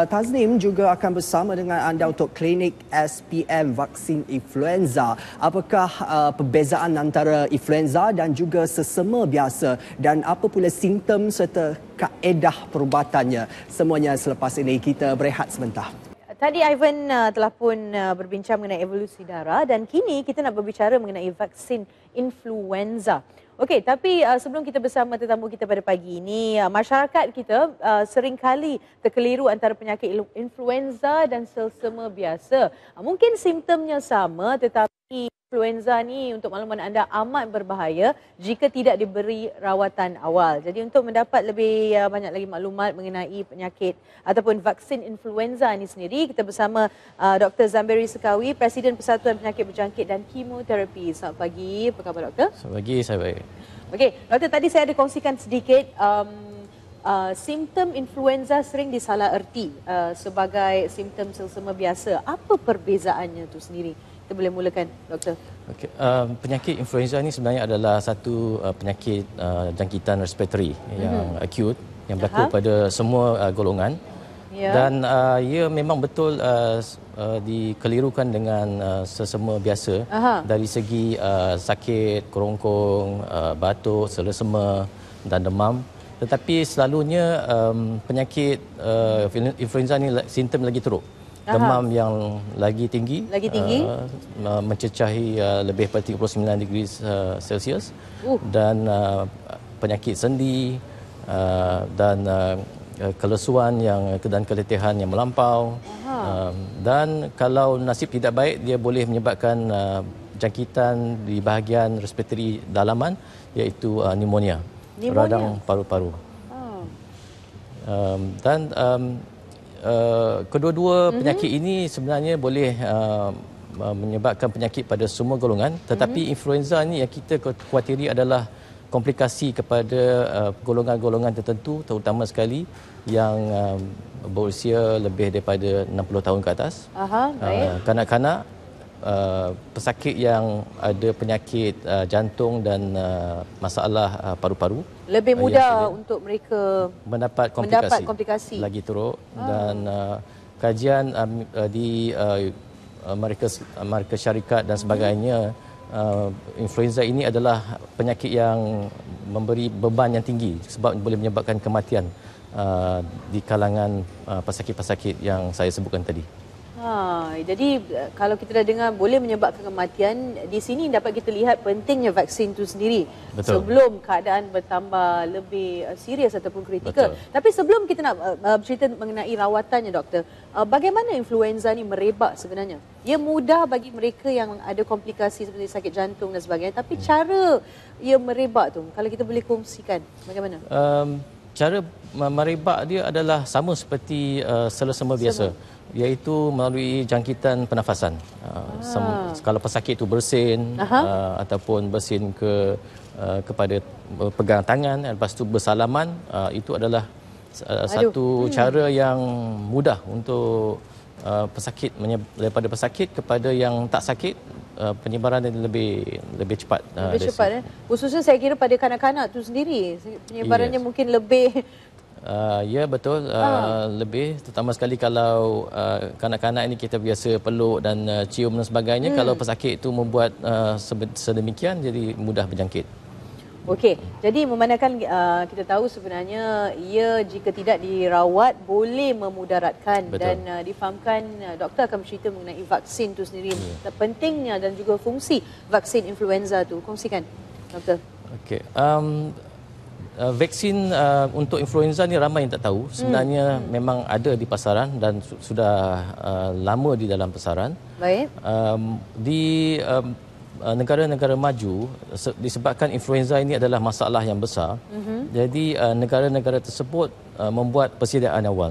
Uh, Tazneem juga akan bersama dengan anda untuk klinik SPM vaksin influenza. Apakah uh, perbezaan antara influenza dan juga sesama biasa dan apa pula simptom serta kaedah perubatannya? Semuanya selepas ini kita berehat sebentar. Tadi Ivan uh, telah pun uh, berbincang mengenai evolusi darah dan kini kita nak berbicara mengenai vaksin influenza. Okey, tapi uh, sebelum kita bersama tetamu kita pada pagi ini, uh, masyarakat kita uh, kali terkeliru antara penyakit influenza dan selsema biasa. Uh, mungkin simptomnya sama tetapi influenza ni untuk makluman anda amat berbahaya jika tidak diberi rawatan awal. Jadi untuk mendapat lebih uh, banyak lagi maklumat mengenai penyakit ataupun vaksin influenza ni sendiri, kita bersama uh, Dr. Zamberi Sekawi, Presiden Persatuan Penyakit Berjangkit dan Kimoterapi. Selamat pagi. Apa khabar, Doktor? Selamat pagi. Saya baik. Okey, Doktor, tadi saya ada kongsikan sedikit um, Uh, simptom influenza sering disalah erti uh, sebagai simptom selsema biasa. Apa perbezaannya tu sendiri? kita boleh mulakan doktor okey uh, penyakit influenza ni sebenarnya adalah satu uh, penyakit uh, jangkitan respiratory yang mm-hmm. acute yang berlaku uh-huh. pada semua uh, golongan yeah. dan uh, ia memang betul uh, Uh, dikelirukan dengan uh, sesama biasa Aha. dari segi uh, sakit kerongkong uh, batuk selesema dan demam tetapi selalunya um, penyakit uh, influenza ni simptom lagi teruk demam Aha. yang lagi tinggi lagi tinggi uh, uh mencecahi uh, lebih daripada 39 degree uh, Celsius uh. dan uh, penyakit sendi uh, dan uh, uh kelesuan yang uh, dan keletihan yang melampau uh, dan kalau nasib tidak baik dia boleh menyebabkan uh, jangkitan di bahagian respiratory dalaman iaitu uh, pneumonia, pneumonia radang paru-paru ah. um, dan um, Eh, kedua-dua mhm. penyakit mm -hmm. ini sebenarnya boleh uh, menyebabkan penyakit pada semua golongan tetapi mm -hmm. influenza ini yang kita khuatiri adalah komplikasi kepada golongan-golongan uh, tertentu terutama sekali yang uh, berusia lebih daripada 60 tahun ke atas kanak-kanak uh, pesakit yang ada penyakit uh, jantung dan uh, masalah paru-paru uh, lebih mudah untuk mereka mendapat komplikasi, mendapat komplikasi. lagi teruk ah. dan uh, kajian um, uh, di uh, uh mereka uh, mereka syarikat dan hmm. sebagainya hmm. uh, influenza ini adalah penyakit yang memberi beban yang tinggi sebab boleh menyebabkan kematian uh, di kalangan uh, pesakit-pesakit uh, yang saya sebutkan tadi Ha, jadi eh, kalau kita dah dengar boleh menyebabkan kematian, di sini dapat kita lihat pentingnya vaksin itu sendiri. Betul. Sebelum keadaan bertambah lebih eh, serius ataupun kritikal. Betul. Tapi sebelum kita nak uh, bercerita mengenai rawatannya doktor, uh, bagaimana influenza ni merebak sebenarnya? Ia mudah bagi mereka yang ada komplikasi seperti sakit jantung dan sebagainya. Tapi hmm. cara ia merebak tu, kalau kita boleh kongsikan bagaimana? Um, cara merebak dia adalah sama seperti uh, selesema biasa. Sama iaitu melalui jangkitan pernafasan. Uh, kalau pesakit itu bersin uh ataupun bersin ke uh, kepada eh, pegang tangan eh, lepas tu bersalaman uh, itu adalah uh, satu hmm. cara yang mudah untuk uh, pesakit daripada pesakit kepada yang tak sakit uh, penyebaran dia lebih lebih cepat. Lebih uh, cepat eh. Khususnya saya kira pada kanak-kanak tu sendiri penyebarannya yes. mungkin lebih Uh, ya betul uh, uh. lebih terutama sekali kalau uh, kanak-kanak ini kita biasa peluk dan uh, cium dan sebagainya hmm. kalau pesakit itu membuat uh, sedemikian jadi mudah berjangkit. Okey, jadi memandangkan uh, kita tahu sebenarnya ia jika tidak dirawat boleh memudaratkan Betul. dan uh, difahamkan uh, doktor akan bercerita mengenai vaksin itu sendiri yeah. Ya. pentingnya dan juga fungsi vaksin influenza itu. Kongsikan, doktor. Okey, um, uh, vaksin uh, untuk influenza ni ramai yang tak tahu. Hmm. Sebenarnya hmm. memang ada di pasaran dan su- sudah uh, lama di dalam pasaran. Baik. Um, di um, negara-negara maju disebabkan influenza ini adalah masalah yang besar. Mm-hmm. Jadi negara-negara tersebut membuat persediaan awal.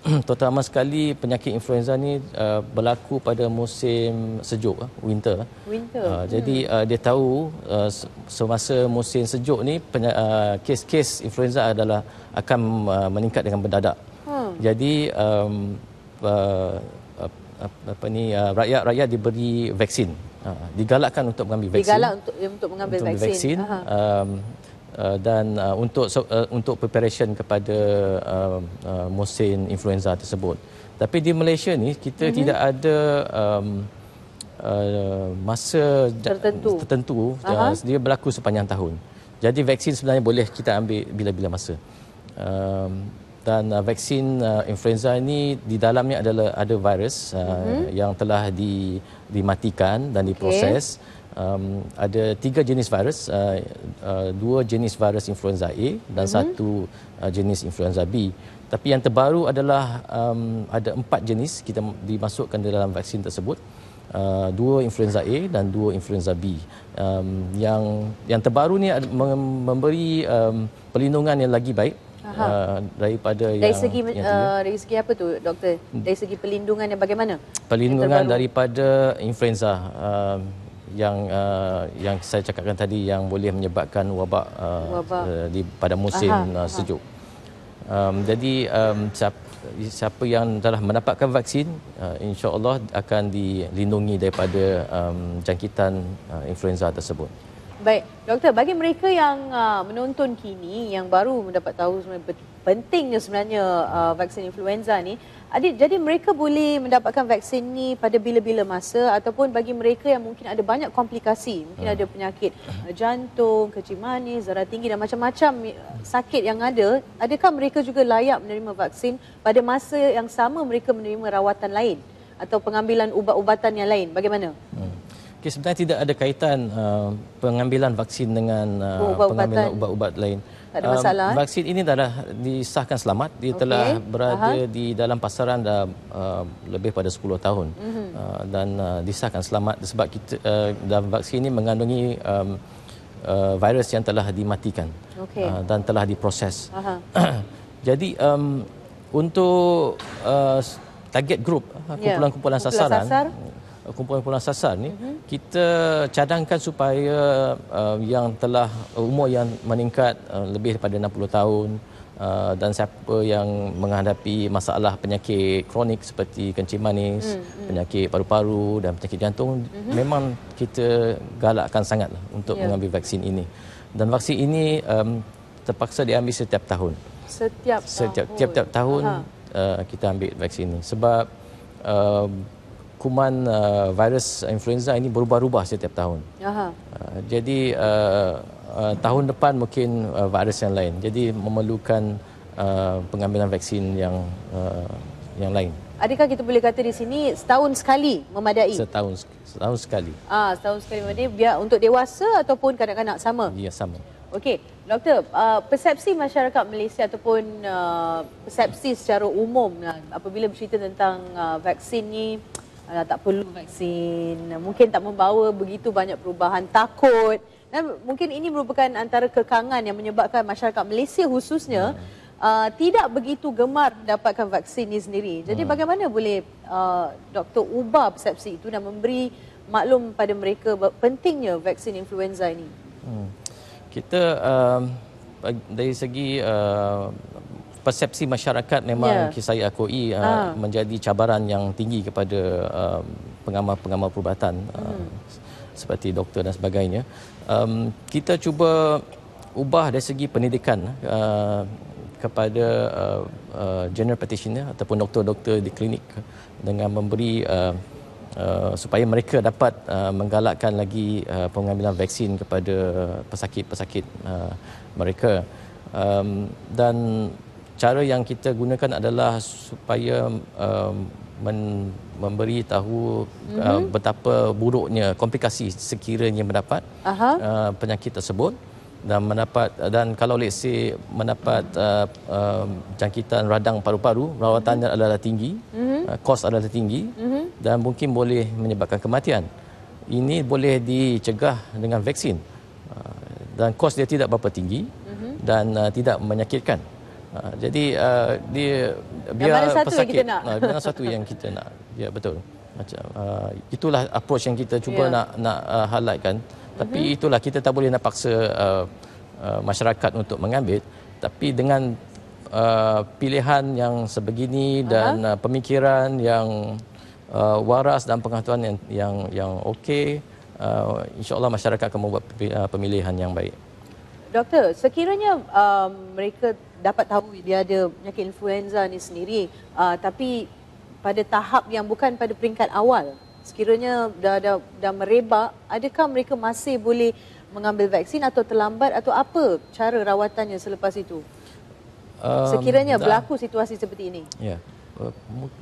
Hmm, terutama sekali penyakit influenza ni uh, berlaku pada musim sejuk uh, winter winter uh, jadi hmm. uh, dia tahu uh, semasa musim sejuk ni peny- uh, kes-kes influenza adalah akan uh, meningkat dengan mendadak hmm. jadi um, uh, apa ni uh, rakyat-rakyat diberi vaksin uh, digalakkan untuk mengambil vaksin digalak untuk untuk mengambil untuk vaksin, vaksin. Uh-huh. Uh, dan uh, untuk uh, untuk preparation kepada uh, uh, musim influenza tersebut. Tapi di Malaysia ni kita mm-hmm. tidak ada um, uh, masa tertentu, tertentu uh, dia berlaku sepanjang tahun. Jadi vaksin sebenarnya boleh kita ambil bila-bila masa. Um, dan uh, vaksin uh, influenza ini di dalamnya adalah ada virus uh, mm-hmm. yang telah di, dimatikan dan diproses. Okay um, ada tiga jenis virus, uh, uh, dua jenis virus influenza A dan mm-hmm. satu uh, jenis influenza B. Tapi yang terbaru adalah um, ada empat jenis kita dimasukkan dalam vaksin tersebut. Uh, dua influenza A dan dua influenza B um, yang yang terbaru ni memberi um, perlindungan yang lagi baik uh, daripada dari yang, segi yang uh, dari segi apa tu doktor hmm. dari segi perlindungan yang bagaimana Pelindungan yang daripada influenza uh, yang uh, yang saya cakapkan tadi yang boleh menyebabkan wabak, uh, wabak. Uh, di pada musim aha, uh, sejuk. Aha. Um, jadi um, siapa, siapa yang telah mendapatkan vaksin, uh, insya Allah akan dilindungi daripada um, jangkitan uh, influenza tersebut. Baik, doktor. Bagi mereka yang uh, menonton kini, yang baru mendapat tahu sebenarnya pentingnya sebenarnya uh, vaksin influenza ni, Adik, jadi mereka boleh mendapatkan vaksin ni pada bila-bila masa ataupun bagi mereka yang mungkin ada banyak komplikasi, mungkin hmm. ada penyakit eh, jantung, kecil manis, darah tinggi dan macam-macam eh, sakit yang ada, adakah mereka juga layak menerima vaksin pada masa yang sama mereka menerima rawatan lain atau pengambilan ubat-ubatan yang lain? Bagaimana? Hmm. Okay, sebenarnya tidak ada kaitan uh, pengambilan vaksin dengan uh, ubat pengambilan ubat-ubat lain ada masalah. Um, vaksin ini dah disahkan selamat. Dia okay. telah berada Aha. di dalam pasaran dah uh, lebih pada 10 tahun. Uh-huh. Uh, dan uh, disahkan selamat sebab kita uh, dalam vaksin ini mengandungi um, uh, virus yang telah dimatikan. Okay. Uh, dan telah diproses. Jadi um, untuk uh, target group ya. kumpulan-kumpulan yeah. sasaran, sasar kumpulan-kumpulan eh, sasar ni mm-hmm. kita cadangkan supaya uh, yang telah eh, umur yang meningkat uh, lebih daripada 60 tahun uh, dan siapa yang menghadapi masalah penyakit kronik seperti kencing manis, mm-hmm. penyakit paru-paru dan penyakit jantung mm-hmm. memang kita galakkan sangatlah untuk yeah. mengambil vaksin ini. Dan vaksin ini um, terpaksa diambil setiap tahun. Setiap setiap tahun, setiap, tiap, tiap tahun uh, kita ambil vaksin ini sebab uh, kuman uh, virus uh, influenza ini berubah-ubah setiap tahun. Uh, jadi uh, uh, tahun depan mungkin uh, virus yang lain. Jadi memerlukan uh, pengambilan vaksin yang uh, yang lain. Adakah kita boleh kata di sini setahun sekali memadai? Setahun setahun sekali. Ah, setahun sekali memadai biar untuk dewasa ataupun kanak-kanak sama? Ya, sama. Okey, doktor, uh, persepsi masyarakat Malaysia ataupun uh, persepsi secara umum lah, apabila bercerita tentang uh, vaksin ni uh, uh, tak perlu vaksin, mungkin tak membawa begitu banyak perubahan, takut. Dan mungkin ini merupakan antara kekangan yang menyebabkan masyarakat Malaysia khususnya uh, tidak begitu gemar dapatkan vaksin ini sendiri. Jadi hmm. bagaimana boleh uh, doktor ubah persepsi itu dan memberi maklum pada mereka pentingnya vaksin influenza ini? Hmm. Kita um, dari segi uh, persepsi masyarakat memang yeah. kisah akui uh, ha. menjadi cabaran yang tinggi kepada um, uh, pengamal-pengamal perubatan hmm. uh, seperti doktor dan sebagainya. Um, kita cuba ubah dari segi pendidikan uh, kepada uh, uh, general practitioner ataupun doktor-doktor di klinik dengan memberi uh, uh, supaya mereka dapat uh, menggalakkan lagi uh, pengambilan vaksin kepada pesakit-pesakit uh, mereka. Um, dan cara yang kita gunakan adalah supaya uh, men, memberi tahu mm-hmm. betapa buruknya komplikasi sekiranya mendapat uh, penyakit tersebut dan mendapat dan kalau let's say mendapat uh, uh, jangkitan radang paru-paru rawatan mm-hmm. adalah tinggi mm-hmm. uh, kos adalah tinggi mm-hmm. dan mungkin boleh menyebabkan kematian ini boleh dicegah dengan vaksin uh, dan kos dia tidak berapa tinggi mm-hmm. dan uh, tidak menyakitkan Ha, jadi uh, dia biar gambaran satu pesakit. yang kita nak. Ha, gambaran satu yang kita nak. Ya betul. Macam uh, itulah approach yang kita cuba yeah. nak nak uh, highlightkan. Tapi mm-hmm. itulah kita tak boleh nak paksa uh, uh, masyarakat untuk mengambil tapi dengan uh, pilihan yang sebegini dan uh-huh. uh, pemikiran yang uh, waras dan pengetahuan yang yang yang okey uh, insyaallah masyarakat akan membuat uh, pemilihan yang baik. Doktor, sekiranya um, mereka dapat tahu dia ada penyakit influenza ni sendiri uh, tapi pada tahap yang bukan pada peringkat awal sekiranya dah dah dah merebak adakah mereka masih boleh mengambil vaksin atau terlambat atau apa cara rawatannya selepas itu um, sekiranya berlaku situasi seperti ini ya yeah. Eh,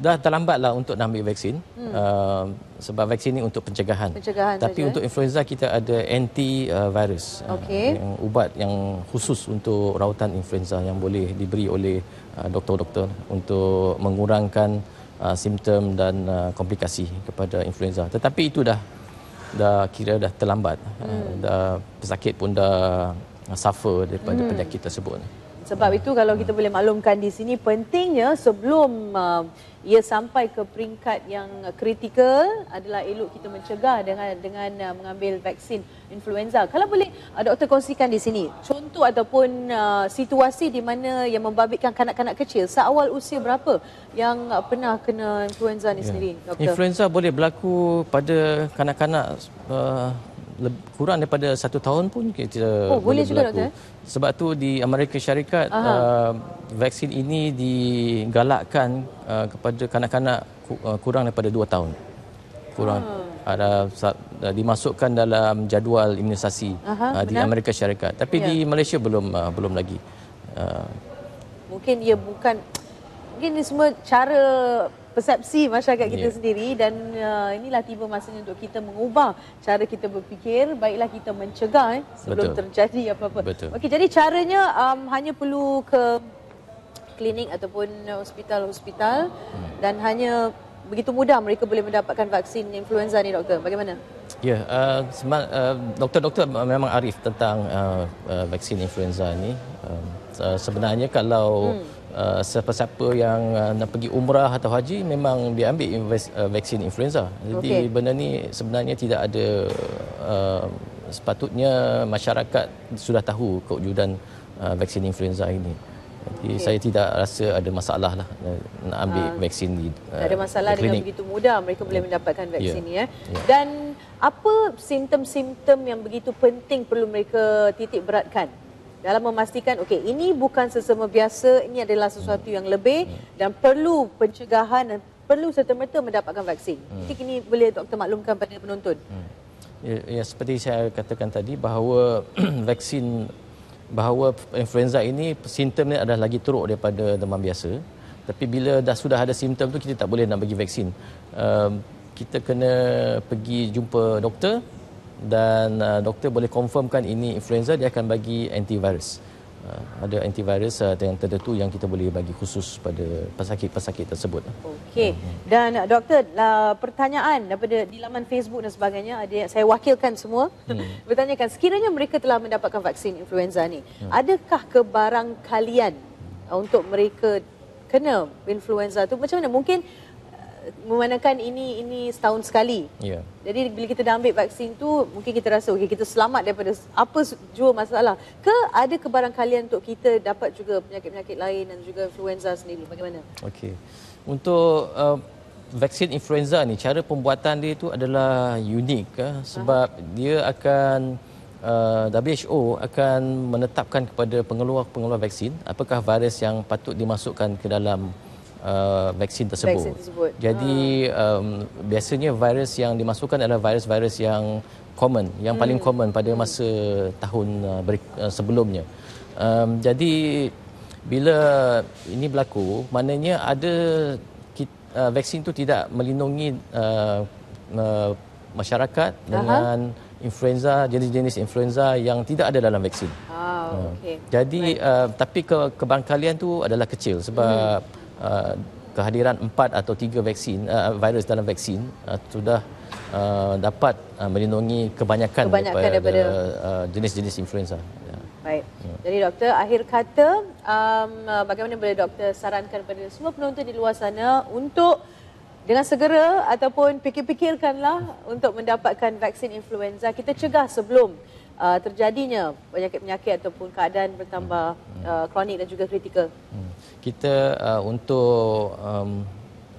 dah terlambat lah untuk ambil vaksin hmm. uh, sebab vaksin ni untuk pencegahan. pencegahan Tapi saja. untuk eh? influenza kita ada antivirus okay. uh, ubat yang khusus untuk rawatan influenza yang boleh diberi oleh uh, doktor-doktor untuk mengurangkan uh, simptom dan uh, komplikasi kepada influenza. Tetapi itu dah dah kira dah terlambat. Hmm. Uh, dah pesakit pun dah suffer daripada hmm. penyakit tersebut. Sebab itu kalau kita boleh maklumkan di sini pentingnya sebelum uh, ia sampai ke peringkat yang kritikal adalah elok kita mencegah dengan dengan uh, mengambil vaksin influenza. Kalau boleh uh, doktor kongsikan di sini contoh ataupun uh, situasi di mana yang membabitkan kanak-kanak kecil seawal usia berapa yang pernah kena influenza ini yeah. sendiri doktor? Influenza boleh berlaku pada kanak-kanak kurang daripada satu tahun pun kita oh, boleh juga berlaku. Doktor. Eh? Sebab tu di Amerika Syarikat uh, vaksin ini digalakkan uh, kepada kanak-kanak uh, kurang daripada dua tahun. Kurang ah. ada, ada uh, dimasukkan dalam jadual imunisasi Aha, uh, di Amerika Syarikat. Tapi ya. di Malaysia belum uh, belum lagi. Uh, mungkin ia bukan mungkin ini semua cara persepsi masyarakat kita ya. sendiri dan uh, inilah tiba masanya untuk kita mengubah cara kita berfikir baiklah kita mencegah eh, sebelum Betul. terjadi apa-apa. Okey jadi caranya um, hanya perlu ke klinik ataupun hospital-hospital hmm. dan hanya begitu mudah mereka boleh mendapatkan vaksin influenza ni doktor. Bagaimana? Ya, yeah, uh, uh, doktor-doktor memang arif tentang uh, uh, vaksin influenza ni. Uh, uh, sebenarnya kalau hmm. Eh, siapa-siapa uh, yang uh, nak pergi umrah atau haji memang diambil invas, uh, eh, vaksin influenza. Jadi okay. benda ni sebenarnya tidak ada uh, sepatutnya masyarakat sudah tahu kewujudan uh, vaksin influenza ini. Jadi okay. saya tidak rasa ada masalah lah nak ambil uh, vaksin di uh, ada masalah di dengan begitu mudah mereka boleh ya. mendapatkan ya. vaksin yeah. ni. Eh. Yeah. Dan apa simptom-simptom yang begitu penting perlu mereka titik beratkan dalam memastikan okey ini bukan sesama biasa ini adalah sesuatu yang lebih dan perlu pencegahan dan perlu serta-merta mendapatkan vaksin. Hmm. Jadi kini boleh doktor maklumkan kepada penonton. Hmm. Ya, ya seperti saya katakan tadi bahawa vaksin bahawa influenza ini simptomnya adalah lagi teruk daripada demam biasa. Tapi bila dah sudah ada simptom tu kita tak boleh nak bagi vaksin. Uh, kita kena pergi jumpa doktor dan uh, doktor boleh confirmkan ini influenza dia akan bagi antivirus. Uh, ada antivirus uh, yang tertentu yang kita boleh bagi khusus pada pesakit-pesakit tersebut. Okey. Uh, dan doktor uh, pertanyaan daripada di laman Facebook dan sebagainya ada saya wakilkan semua hmm. bertanyakan sekiranya mereka telah mendapatkan vaksin influenza ni hmm. adakah kebarangkalian untuk mereka kena influenza tu macam mana mungkin memandangkan ini ini setahun sekali. Yeah. Jadi bila kita dah ambil vaksin tu, mungkin kita rasa okay, kita selamat daripada apa jua masalah. Ke ada kebarangkalian untuk kita dapat juga penyakit-penyakit lain dan juga influenza sendiri? Bagaimana? Okey. Untuk uh, vaksin influenza ni, cara pembuatan dia itu adalah unik. Eh, sebab Aha. dia akan... Uh, WHO akan menetapkan kepada pengeluar-pengeluar vaksin apakah virus yang patut dimasukkan ke dalam uh, vaksin, tersebut. vaksin tersebut. Jadi ah. um, biasanya virus yang dimasukkan adalah virus-virus yang common, yang hmm. paling common pada masa tahun uh, uh, sebelumnya. Um, jadi bila ini berlaku, maknanya ada uh, vaksin itu tidak melindungi uh, uh, masyarakat dengan influenza jenis-jenis influenza yang tidak ada dalam vaksin. Oh, ah, ah. okay. Jadi uh, tapi ke, kebangkalian tu adalah kecil sebab mm uh, kehadiran empat atau tiga vaksin uh, virus dalam vaksin uh, sudah uh, dapat uh, melindungi kebanyakan, kebanyakan daripada, daripada uh, jenis-jenis influenza. Ya. Baik. Ya. Jadi doktor, akhir kata, um, bagaimana boleh doktor sarankan kepada semua penonton di luar sana untuk dengan segera ataupun fikir-fikirkanlah untuk mendapatkan vaksin influenza kita cegah sebelum uh, terjadinya penyakit-penyakit ataupun keadaan bertambah hmm. uh, kronik dan juga kritikal. Hmm kita uh, untuk um,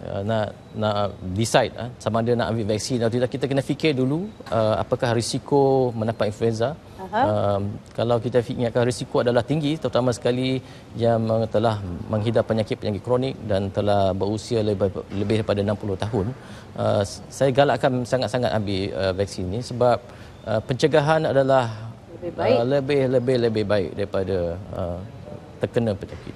uh, nak nak decide uh, sama ada nak ambil vaksin atau tidak kita kena fikir dulu uh, apakah risiko mendapat influenza Uh, kalau kita ingatkan risiko adalah tinggi terutama sekali yang telah menghidap penyakit-penyakit kronik dan telah berusia lebih, lebih daripada 60 tahun uh, saya galakkan sangat-sangat ambil uh, vaksin ini sebab uh, pencegahan adalah lebih-lebih-lebih baik. Uh, baik daripada uh, terkena penyakit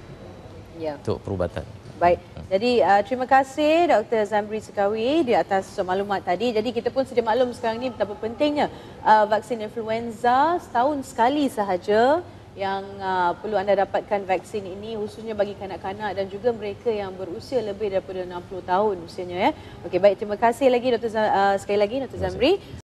ya. untuk perubatan. Baik. Hmm. Jadi uh, terima kasih Dr. Zamri Sekawi di atas maklumat tadi. Jadi kita pun sudah maklum sekarang ini betapa pentingnya uh, vaksin influenza setahun sekali sahaja yang uh, perlu anda dapatkan vaksin ini khususnya bagi kanak-kanak dan juga mereka yang berusia lebih daripada 60 tahun usianya ya. Okey baik terima kasih lagi Dr. Z- uh, sekali lagi Dr. Zamri.